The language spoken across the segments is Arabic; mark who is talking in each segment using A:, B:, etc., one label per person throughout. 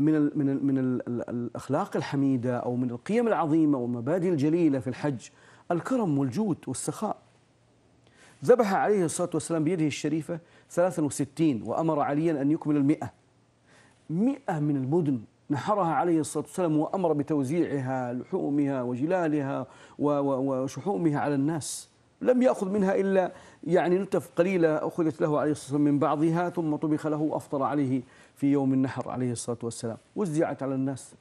A: من الـ من الـ من الـ الاخلاق الحميده او من القيم العظيمه والمبادئ الجليله في الحج الكرم والجود والسخاء. ذبح عليه الصلاه والسلام بيده الشريفه 63 وامر عليا ان يكمل المئة 100 من المدن نحرها عليه الصلاه والسلام وامر بتوزيعها لحومها وجلالها وشحومها على الناس. لم يأخذ منها إلا يعني نتف قليلة أخذت له عليه الصلاة والسلام من بعضها ثم طبخ له وأفطر عليه في يوم النحر عليه الصلاة والسلام وزعت على الناس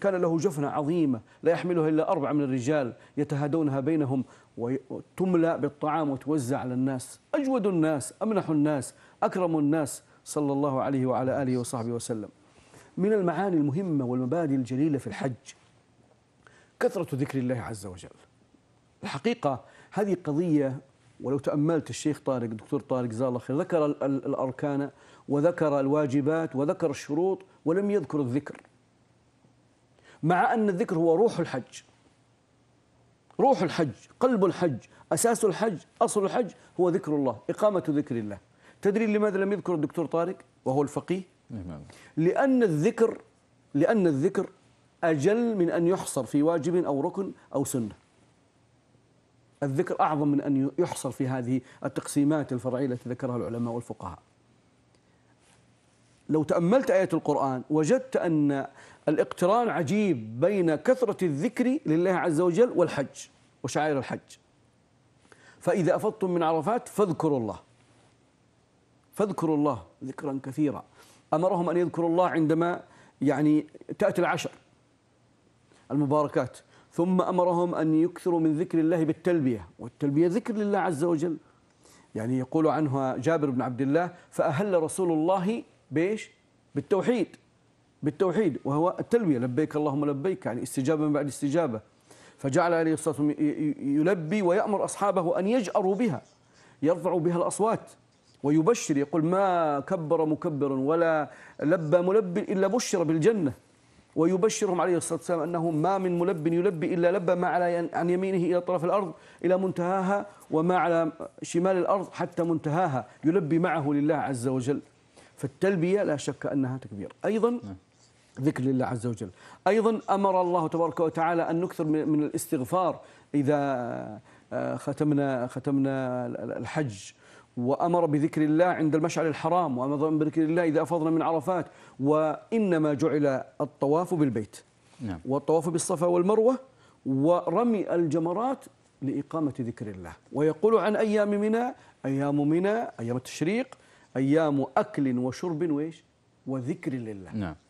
A: كان له جفنة عظيمة لا يحملها إلا أربعة من الرجال يتهادونها بينهم وتملأ بالطعام وتوزع على الناس أجود الناس أمنح الناس أكرم الناس صلى الله عليه وعلى آله وصحبه وسلم من المعاني المهمة والمبادئ الجليلة في الحج كثرة ذكر الله عز وجل الحقيقة هذه قضية ولو تأملت الشيخ طارق الدكتور طارق جزاه الله خير ذكر الأركان وذكر الواجبات وذكر الشروط ولم يذكر الذكر مع أن الذكر هو روح الحج روح الحج قلب الحج أساس الحج أصل الحج هو ذكر الله إقامة ذكر الله تدري لماذا لم يذكر الدكتور طارق وهو الفقيه نعم. لأن الذكر لأن الذكر أجل من أن يحصر في واجب أو ركن أو سنة الذكر أعظم من أن يحصر في هذه التقسيمات الفرعية التي ذكرها العلماء والفقهاء لو تأملت آية القرآن وجدت أن الاقتران عجيب بين كثرة الذكر لله عز وجل والحج وشعائر الحج فإذا أفضتم من عرفات فاذكروا الله فاذكروا الله ذكرا كثيرا أمرهم أن يذكروا الله عندما يعني تأتي العشر المباركات ثم أمرهم أن يكثروا من ذكر الله بالتلبية والتلبية ذكر لله عز وجل يعني يقول عنها جابر بن عبد الله فأهل رسول الله بإيش بالتوحيد بالتوحيد وهو التلبية لبيك اللهم لبيك يعني استجابة من بعد استجابة فجعل عليه الصلاة والسلام يلبي ويأمر أصحابه أن يجأروا بها يرفعوا بها الأصوات ويبشر يقول ما كبر مكبر ولا لبى ملب إلا بشر بالجنة ويبشرهم عليه الصلاة والسلام أنه ما من ملب يلبي إلا لبى ما على عن يمينه إلى طرف الأرض إلى منتهاها وما على شمال الأرض حتى منتهاها يلبي معه لله عز وجل فالتلبية لا شك أنها تكبير أيضا نعم. ذكر لله عز وجل أيضا أمر الله تبارك وتعالى أن نكثر من الاستغفار إذا آه، ختمنا ختمنا الحج وأمر بذكر الله عند المشعر الحرام وأمر بذكر الله إذا أفضنا من عرفات وإنما جعل الطواف بالبيت نعم. والطواف بالصفا والمروة ورمي الجمرات لإقامة ذكر الله ويقول عن أيام منى أيام منى أيام التشريق أيام أكل وشرب وإيش وذكر لله نعم